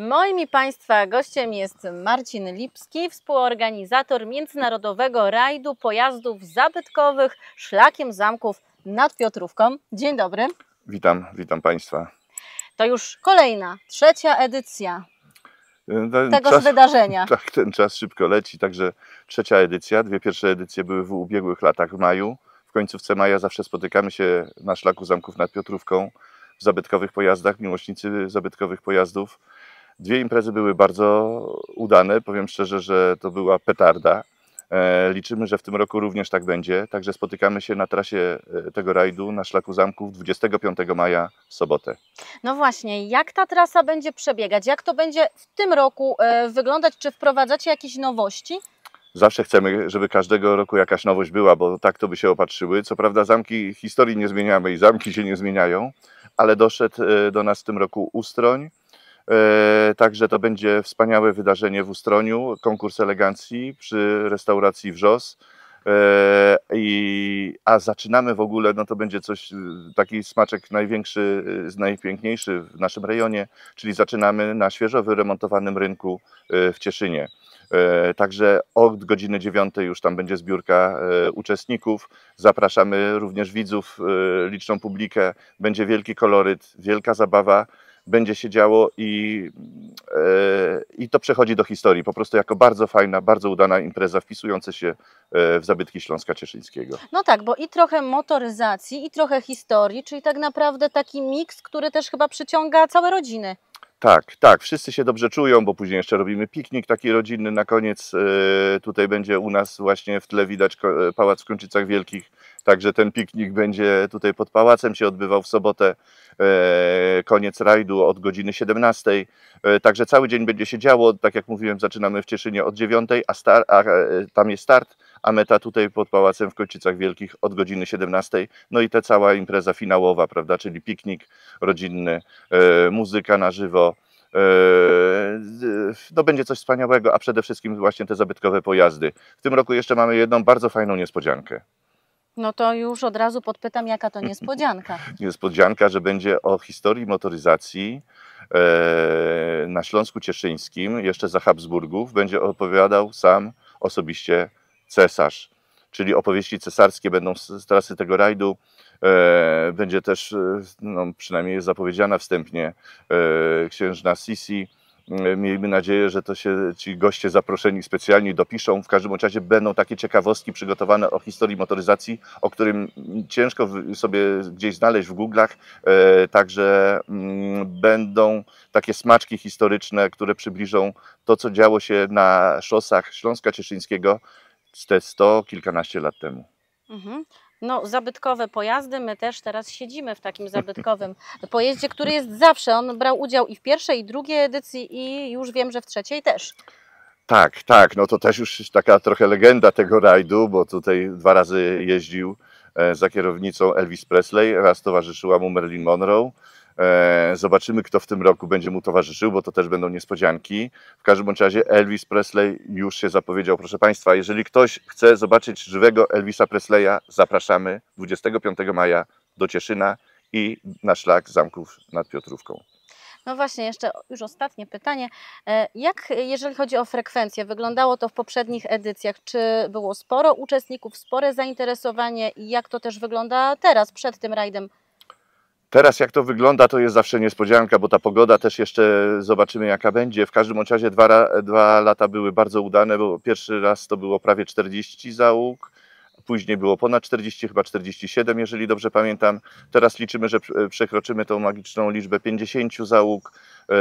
Moim i Państwa gościem jest Marcin Lipski, współorganizator międzynarodowego rajdu pojazdów zabytkowych szlakiem zamków nad Piotrówką. Dzień dobry. Witam, witam Państwa. To już kolejna, trzecia edycja y, ten tegoż czas, wydarzenia. Tak, ten czas szybko leci, także trzecia edycja. Dwie pierwsze edycje były w ubiegłych latach, w maju. W końcówce maja zawsze spotykamy się na szlaku zamków nad Piotrówką w zabytkowych pojazdach, miłośnicy zabytkowych pojazdów Dwie imprezy były bardzo udane. Powiem szczerze, że to była petarda. E, liczymy, że w tym roku również tak będzie. Także spotykamy się na trasie e, tego rajdu na Szlaku Zamków 25 maja w sobotę. No właśnie, jak ta trasa będzie przebiegać? Jak to będzie w tym roku e, wyglądać? Czy wprowadzacie jakieś nowości? Zawsze chcemy, żeby każdego roku jakaś nowość była, bo tak to by się opatrzyły. Co prawda zamki historii nie zmieniamy i zamki się nie zmieniają, ale doszedł do nas w tym roku Ustroń, E, także to będzie wspaniałe wydarzenie w Ustroniu, konkurs elegancji przy restauracji Wrzos. E, I, a zaczynamy w ogóle, no to będzie coś, y, taki smaczek największy, y, najpiękniejszy w naszym rejonie, czyli zaczynamy na świeżo wyremontowanym rynku y, w Cieszynie. E, także od godziny 9 już tam będzie zbiórka uczestników. Zapraszamy również widzów, liczną publikę. Będzie wielki koloryt, wielka zabawa będzie się działo i, e, i to przechodzi do historii. Po prostu jako bardzo fajna, bardzo udana impreza wpisująca się e, w zabytki Śląska Cieszyńskiego. No tak, bo i trochę motoryzacji, i trochę historii, czyli tak naprawdę taki miks, który też chyba przyciąga całe rodziny. Tak, tak, wszyscy się dobrze czują, bo później jeszcze robimy piknik taki rodzinny na koniec. E, tutaj będzie u nas właśnie w tle widać e, Pałac w Kończycach Wielkich, także ten piknik będzie tutaj pod pałacem się odbywał w sobotę, e, koniec rajdu od godziny 17. Także cały dzień będzie się działo, tak jak mówiłem zaczynamy w Cieszynie od 9, a, star, a tam jest start a meta tutaj pod Pałacem w Kolcicach Wielkich od godziny 17. No i ta cała impreza finałowa, prawda, czyli piknik rodzinny, e, muzyka na żywo, e, no będzie coś wspaniałego, a przede wszystkim właśnie te zabytkowe pojazdy. W tym roku jeszcze mamy jedną bardzo fajną niespodziankę. No to już od razu podpytam, jaka to niespodzianka. niespodzianka, że będzie o historii motoryzacji e, na Śląsku Cieszyńskim, jeszcze za Habsburgów, będzie opowiadał sam osobiście Cesarz, czyli opowieści cesarskie będą z trasy tego rajdu. E, będzie też, e, no, przynajmniej jest zapowiedziana wstępnie, e, księżna Sisi. Miejmy nadzieję, że to się ci goście zaproszeni specjalnie dopiszą. W każdym razie będą takie ciekawostki przygotowane o historii motoryzacji, o którym ciężko sobie gdzieś znaleźć w Google'ach. Także mm, będą takie smaczki historyczne, które przybliżą to, co działo się na szosach Śląska Cieszyńskiego te sto kilkanaście lat temu. Mhm. No, zabytkowe pojazdy. My też teraz siedzimy w takim zabytkowym pojeździe, który jest zawsze. On brał udział i w pierwszej, i drugiej edycji, i już wiem, że w trzeciej też. Tak, tak. No to też już taka trochę legenda tego rajdu, bo tutaj dwa razy jeździł e, za kierownicą Elvis Presley, raz towarzyszyła mu Merlin Monroe. E, zobaczymy, kto w tym roku będzie mu towarzyszył, bo to też będą niespodzianki. W każdym bądź razie Elvis Presley już się zapowiedział. Proszę Państwa, jeżeli ktoś chce zobaczyć żywego Elvisa Presleya, zapraszamy 25 maja do Cieszyna i na szlak zamków nad Piotrówką. No właśnie, jeszcze już ostatnie pytanie. E, jak, jeżeli chodzi o frekwencję, wyglądało to w poprzednich edycjach? Czy było sporo uczestników, spore zainteresowanie i jak to też wygląda teraz, przed tym rajdem Teraz jak to wygląda, to jest zawsze niespodzianka, bo ta pogoda też jeszcze zobaczymy jaka będzie. W każdym razie dwa, dwa lata były bardzo udane, bo pierwszy raz to było prawie 40 załóg, później było ponad 40, chyba 47, jeżeli dobrze pamiętam. Teraz liczymy, że przekroczymy tą magiczną liczbę 50 załóg, e,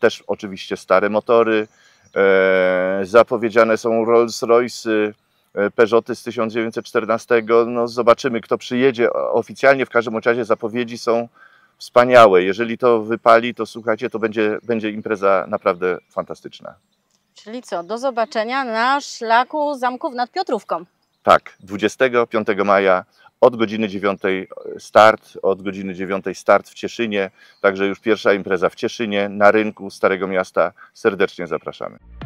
też oczywiście stare motory. E, zapowiedziane są Rolls-Royce'y, E, Peugeoty z 1914. No zobaczymy, kto przyjedzie. Oficjalnie w każdym razie zapowiedzi są wspaniałe. Jeżeli to wypali, to słuchajcie, to będzie, będzie impreza naprawdę fantastyczna. Czyli co, do zobaczenia na szlaku zamków nad Piotrówką. Tak, 25 maja od godziny 9 e, start, od godziny 9 start w Cieszynie, także już pierwsza impreza w Cieszynie na rynku Starego Miasta. Serdecznie zapraszamy.